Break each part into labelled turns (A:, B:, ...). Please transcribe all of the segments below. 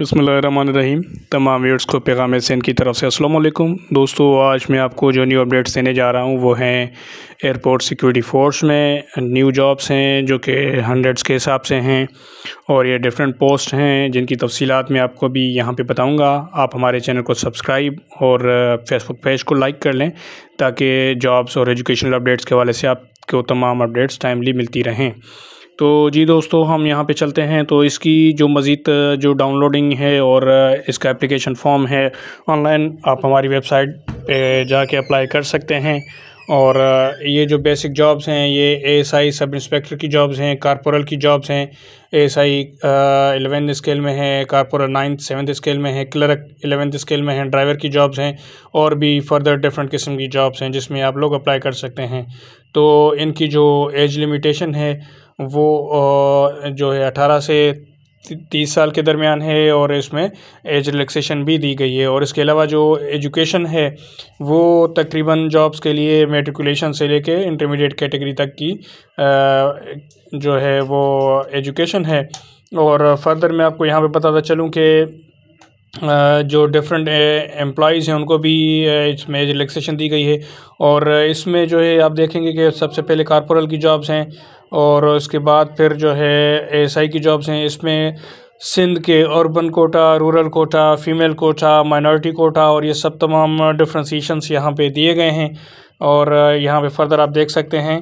A: बसमीम तमाम व्यूर्स को पैगाम सैन की तरफ से असलम दोस्तों आज मैं आपको जो न्यू अपडेट्स देने जा रहा हूँ वो हैं एयरपोर्ट सिक्योरिटी फ़ोर्स में न्यू जॉब्स हैं जो कि हंड्रेड्स के हिसाब से हैं और ये डिफरेंट पोस्ट हैं जिनकी तफसीत मैं आपको भी यहाँ पर बताऊँगा आप हमारे चैनल को सब्सक्राइब और फेसबुक पेज को लाइक कर लें ताकि जॉब्स और एजुकेशनल अपडेट्स के हवाले से आपको तमाम अपडेट्स टाइमली मिलती रहें तो जी दोस्तों हम यहाँ पे चलते हैं तो इसकी जो मज़ीद जो डाउनलोडिंग है और इसका एप्लीकेशन फॉर्म है ऑनलाइन आप हमारी वेबसाइट पे जाके अप्लाई कर सकते हैं और ये जो बेसिक जॉब्स हैं ये एएसआई सब इंस्पेक्टर की जॉब्स हैं कॉरपोरल की जॉब्स हैं एएसआई एलेवेंथ स्केल में है कारपोरल नाइन्थ सेवन्थ स्केल में है क्लर्क एलेवेंथ स्केल में है ड्राइवर की जॉब्स हैं और भी फर्दर डिफरेंट किस्म की जॉब्स हैं जिसमें आप लोग अप्लाई कर सकते हैं तो इनकी जो एज लिमिटेशन है वो जो है अठारह से तीस साल के दरमियान है और इसमें एज रिलैक्सेशन भी दी गई है और इसके अलावा जो एजुकेशन है वो तकरीबन जॉब्स के लिए मेट्रिकुलेशन से लेके इंटरमीडिएट कैटेगरी तक की जो है वो एजुकेशन है और फर्दर मैं आपको यहाँ पे बताता चलूँ कि जो डिफरेंट एम्प्लॉज़ हैं उनको भी इसमें रिलेक्सेशन दी गई है और इसमें जो है आप देखेंगे कि सबसे पहले कॉर्पोरल की जॉब्स हैं और उसके बाद फिर जो है एएसआई की जॉब्स हैं इसमें सिंध के urban quota rural quota female quota minority quota और ये सब तमाम डिफ्रेंसीशंस यहाँ पे दिए गए हैं और यहाँ पे फर्दर आप देख सकते हैं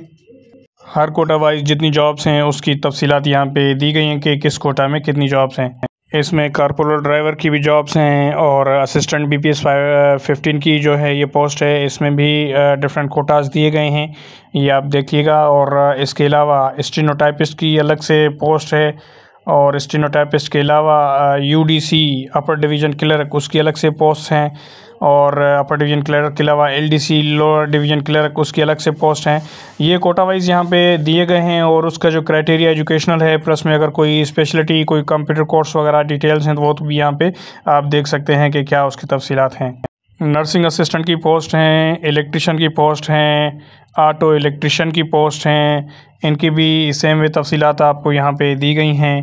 A: हर कोटा वाइज जितनी जॉब्स हैं उसकी तफसीत यहाँ पर दी गई हैं कि किस कोटा में कितनी जॉब्स हैं इसमें कारपोलर ड्राइवर की भी जॉब्स हैं और assistant B P S fifteen की जो है ये पोस्ट है इसमें भी डिफरेंट uh, कोटास दिए गए हैं ये आप देखिएगा और uh, इसके अलावा स्टीनोटाइपिस्ट की अलग से पोस्ट है और स्टेनोटाइपिस्ट के अलावा यूडीसी अपर डिवीज़न क्लर्क उसकी अलग से पोस्ट हैं और अपर डिवीज़न क्लर्क के अलावा एलडीसी लोअर डिवीज़न क्लर्क उसकी अलग से पोस्ट हैं ये कोटा वाइज यहाँ पे दिए गए हैं और उसका जो क्राइटेरिया एजुकेशनल है प्लस में अगर कोई स्पेशलिटी कोई कंप्यूटर कोर्स वगैरह डिटेल्स हैं तो वो तो भी यहाँ पर आप देख सकते हैं कि क्या उसकी तफसीत हैं नर्सिंग असिस्टेंट की पोस्ट हैं इलेक्ट्रिशन की पोस्ट हैं ऑटो इलेक्ट्रिशन की पोस्ट हैं इनकी भी सेम वे तफसीत आपको यहाँ पे दी गई हैं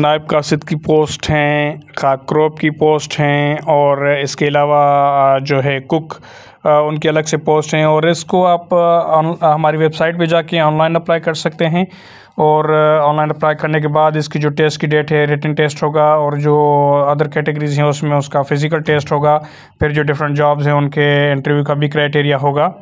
A: नायब कासिद की पोस्ट हैं काकरोप की पोस्ट हैं और इसके अलावा जो है कुक उनकी अलग से पोस्ट हैं और इसको आप हमारी वेबसाइट पे जाके ऑनलाइन अप्लाई कर सकते हैं और ऑनलाइन अप्लाई करने के बाद इसकी जो टेस्ट की डेट है रिटर्न टेस्ट होगा और जो अदर कैटेगरीज हैं उसमें उसका फ़िज़िकल टेस्ट होगा फिर जो डिफरेंट जॉब्स हैं उनके इंटरव्यू का भी क्राइटेरिया होगा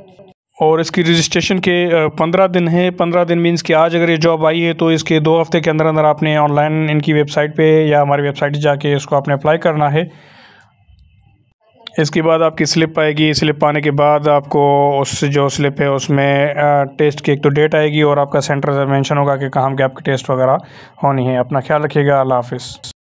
A: और इसकी रजिस्ट्रेशन के पंद्रह दिन है पंद्रह दिन मीन्स कि आज अगर ये जॉब आई है तो इसके दो हफ्ते के अंदर अंदर आपने ऑनलाइन इनकी वेबसाइट पे या हमारी वेबसाइट जाके इसको आपने अप्लाई करना है इसके बाद आपकी स्लिप आएगी स्लिप आने के बाद आपको उस जो स्लिप है उसमें टेस्ट की एक तो डेट आएगी और आपका सेंटर मैंशन होगा कि कहाँ के आपकी टेस्ट वगैरह होनी है अपना ख्याल रखिएगा अल्लाह हाफिज़